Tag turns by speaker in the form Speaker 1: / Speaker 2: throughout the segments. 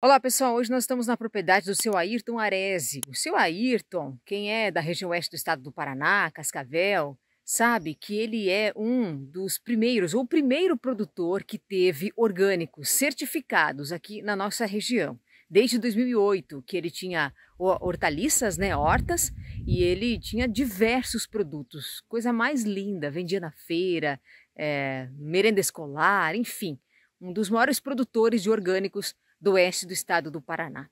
Speaker 1: Olá pessoal, hoje nós estamos na propriedade do seu Ayrton Arese. O seu Ayrton, quem é da região oeste do estado do Paraná, Cascavel, sabe que ele é um dos primeiros, ou o primeiro produtor que teve orgânicos certificados aqui na nossa região. Desde 2008, que ele tinha hortaliças, né, hortas, e ele tinha diversos produtos, coisa mais linda, vendia na feira, é, merenda escolar, enfim, um dos maiores produtores de orgânicos do oeste do estado do Paraná.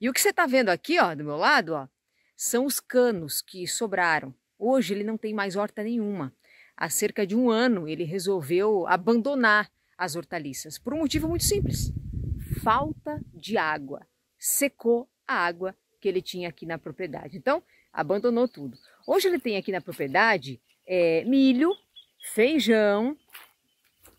Speaker 1: E o que você está vendo aqui, ó, do meu lado, ó, são os canos que sobraram. Hoje ele não tem mais horta nenhuma. Há cerca de um ano ele resolveu abandonar as hortaliças por um motivo muito simples: falta de água. Secou a água que ele tinha aqui na propriedade. Então, abandonou tudo. Hoje ele tem aqui na propriedade é, milho, feijão,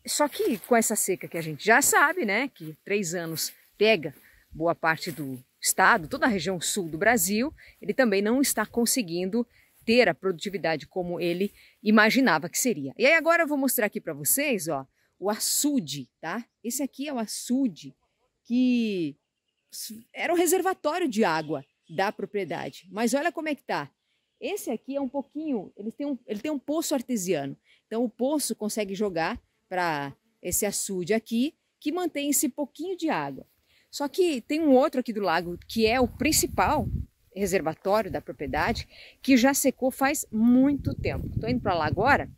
Speaker 1: só que com essa seca que a gente já sabe, né, que três anos pega boa parte do estado, toda a região sul do Brasil, ele também não está conseguindo ter a produtividade como ele imaginava que seria. E aí agora eu vou mostrar aqui para vocês, ó, o açude, tá? Esse aqui é o açude que era um reservatório de água da propriedade. Mas olha como é que tá. Esse aqui é um pouquinho, ele tem um, ele tem um poço artesiano. Então o poço consegue jogar para esse açude aqui, que mantém esse pouquinho de água. Só que tem um outro aqui do lago, que é o principal reservatório da propriedade, que já secou faz muito tempo. Estou indo para lá agora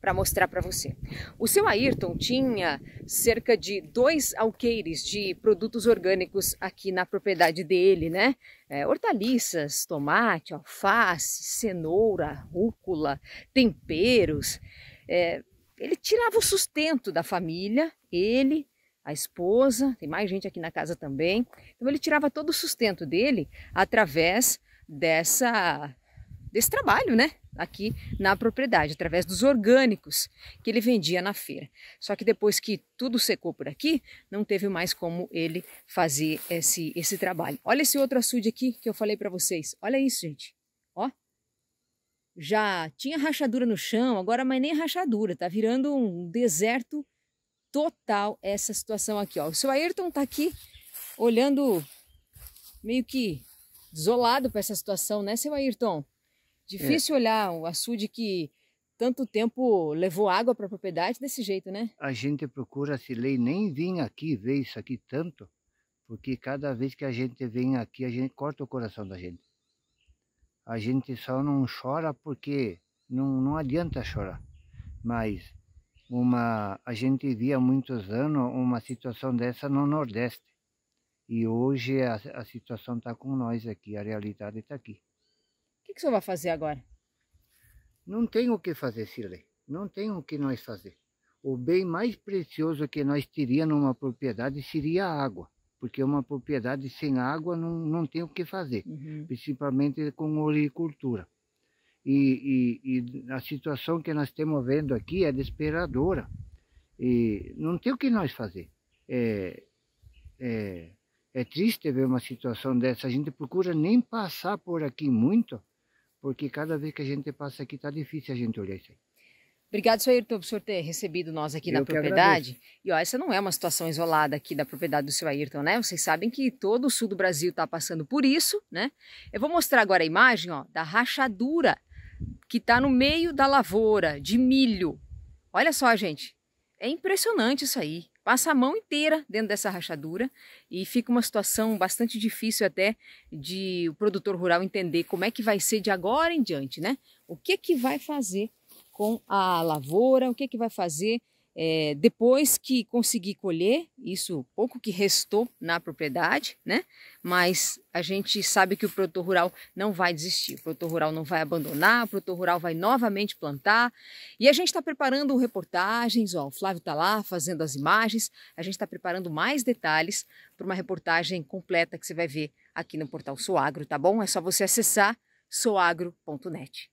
Speaker 1: para mostrar para você. O seu Ayrton tinha cerca de dois alqueires de produtos orgânicos aqui na propriedade dele, né? É, hortaliças, tomate, alface, cenoura, rúcula, temperos. É, ele tirava o sustento da família, ele a esposa, tem mais gente aqui na casa também. Então ele tirava todo o sustento dele através dessa desse trabalho, né? Aqui na propriedade, através dos orgânicos que ele vendia na feira. Só que depois que tudo secou por aqui, não teve mais como ele fazer esse esse trabalho. Olha esse outro açude aqui que eu falei para vocês. Olha isso, gente. Ó. Já tinha rachadura no chão, agora mais nem rachadura, tá virando um deserto total essa situação aqui, ó. O seu Ayrton tá aqui olhando meio que desolado para essa situação, né, seu Ayrton? Difícil é. olhar o açude que tanto tempo levou água para a propriedade desse jeito, né?
Speaker 2: A gente procura se lei nem vim aqui ver isso aqui tanto, porque cada vez que a gente vem aqui, a gente corta o coração da gente. A gente só não chora porque não, não adianta chorar. Mas uma a gente via há muitos anos uma situação dessa no Nordeste e hoje a, a situação está com nós aqui, a realidade está aqui. O que, que o senhor vai fazer agora? Não tem o que fazer, Silê Não tem o que nós fazer. O bem mais precioso que nós teríamos numa propriedade seria a água, porque uma propriedade sem água não, não tem o que fazer, uhum. principalmente com agricultura e, e, e a situação que nós estamos vendo aqui é desesperadora. E não tem o que nós fazer. É, é, é triste ver uma situação dessa. A gente procura nem passar por aqui muito, porque cada vez que a gente passa aqui está difícil a gente olhar isso aí.
Speaker 1: Obrigado, senhor Ayrton, por senhor ter recebido nós aqui Eu na propriedade. E ó, essa não é uma situação isolada aqui da propriedade do senhor Ayrton, né? Vocês sabem que todo o sul do Brasil está passando por isso, né? Eu vou mostrar agora a imagem ó, da rachadura que está no meio da lavoura de milho. Olha só, gente, é impressionante isso aí. Passa a mão inteira dentro dessa rachadura e fica uma situação bastante difícil até de o produtor rural entender como é que vai ser de agora em diante, né? O que é que vai fazer com a lavoura, o que é que vai fazer é, depois que consegui colher, isso pouco que restou na propriedade, né? Mas a gente sabe que o produtor rural não vai desistir, o produtor rural não vai abandonar, o produtor rural vai novamente plantar. E a gente está preparando reportagens, ó, o Flávio está lá fazendo as imagens, a gente está preparando mais detalhes para uma reportagem completa que você vai ver aqui no portal Soagro, tá bom? É só você acessar soagro.net.